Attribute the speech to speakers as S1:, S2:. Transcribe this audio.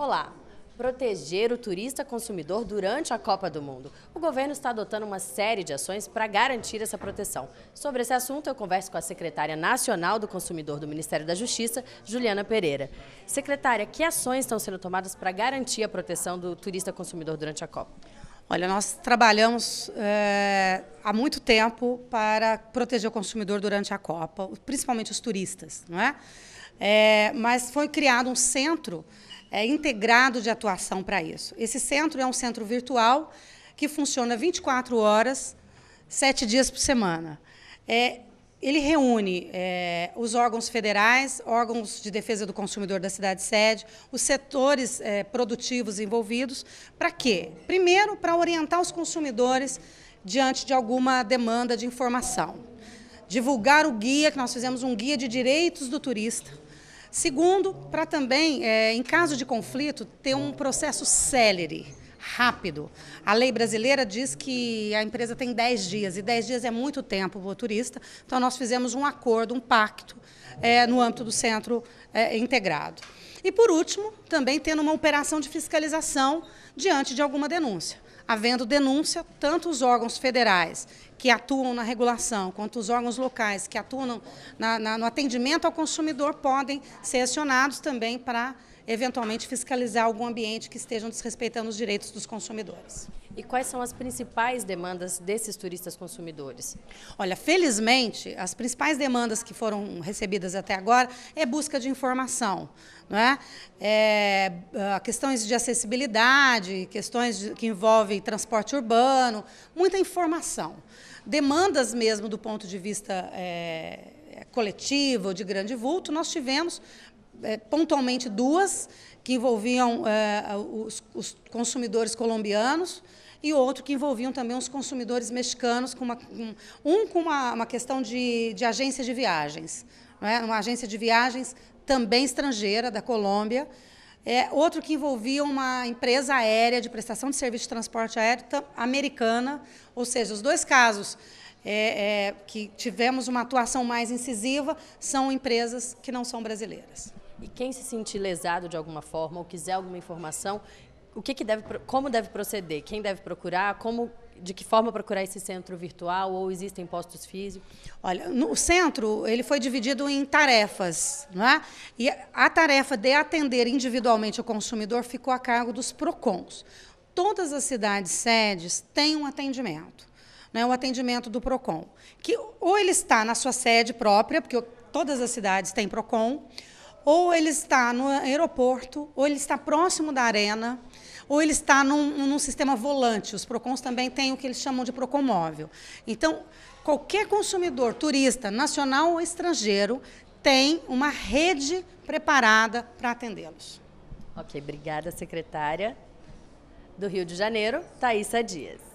S1: Olá! Proteger o turista consumidor durante a Copa do Mundo. O governo está adotando uma série de ações para garantir essa proteção. Sobre esse assunto, eu converso com a secretária nacional do consumidor do Ministério da Justiça, Juliana Pereira. Secretária, que ações estão sendo tomadas para garantir a proteção do turista consumidor durante a Copa?
S2: Olha, nós trabalhamos é, há muito tempo para proteger o consumidor durante a Copa, principalmente os turistas, não é? é mas foi criado um centro é, integrado de atuação para isso. Esse centro é um centro virtual que funciona 24 horas, 7 dias por semana. É, ele reúne é, os órgãos federais, órgãos de defesa do consumidor da cidade-sede, os setores é, produtivos envolvidos, para quê? Primeiro, para orientar os consumidores diante de alguma demanda de informação. Divulgar o guia, que nós fizemos um guia de direitos do turista. Segundo, para também, é, em caso de conflito, ter um processo celere rápido. A lei brasileira diz que a empresa tem 10 dias, e 10 dias é muito tempo para o turista, então nós fizemos um acordo, um pacto, é, no âmbito do centro é, integrado. E, por último, também tendo uma operação de fiscalização diante de alguma denúncia havendo denúncia, tanto os órgãos federais que atuam na regulação, quanto os órgãos locais que atuam na, na, no atendimento ao consumidor podem ser acionados também para eventualmente fiscalizar algum ambiente que estejam desrespeitando os direitos dos consumidores. E quais são as principais demandas desses turistas consumidores? Olha, felizmente, as principais demandas que foram recebidas até agora é busca de informação, não é? é ah, questões de acessibilidade, questões que envolvem transporte urbano, muita informação. Demandas mesmo do ponto de vista é, coletivo, de grande vulto, nós tivemos é, pontualmente duas que envolviam é, os, os, consumidores colombianos e outro que envolviam também os consumidores mexicanos, com uma, um com uma, uma questão de, de agência de viagens, né? uma agência de viagens também estrangeira, da Colômbia, é, outro que envolvia uma empresa aérea de prestação de serviço de transporte aéreo americana, ou seja, os dois casos é, é, que tivemos uma atuação mais incisiva são empresas que não são brasileiras. E quem se sentir
S1: lesado de alguma forma ou quiser alguma informação, o que, que deve, como deve proceder? Quem deve procurar? Como de que forma procurar esse centro virtual ou existem postos físicos?
S2: Olha, no centro ele foi dividido em tarefas, não é? E a tarefa de atender individualmente o consumidor ficou a cargo dos Procons. Todas as cidades sedes têm um atendimento, né? O atendimento do Procon, que ou ele está na sua sede própria, porque todas as cidades têm Procon, ou ele está no aeroporto, ou ele está próximo da arena, ou ele está num, num sistema volante. Os PROCONs também têm o que eles chamam de Procomóvel. Então, qualquer consumidor, turista, nacional ou estrangeiro, tem uma rede preparada para atendê-los. Ok, obrigada, secretária. Do Rio de Janeiro,
S1: Thaisa Dias.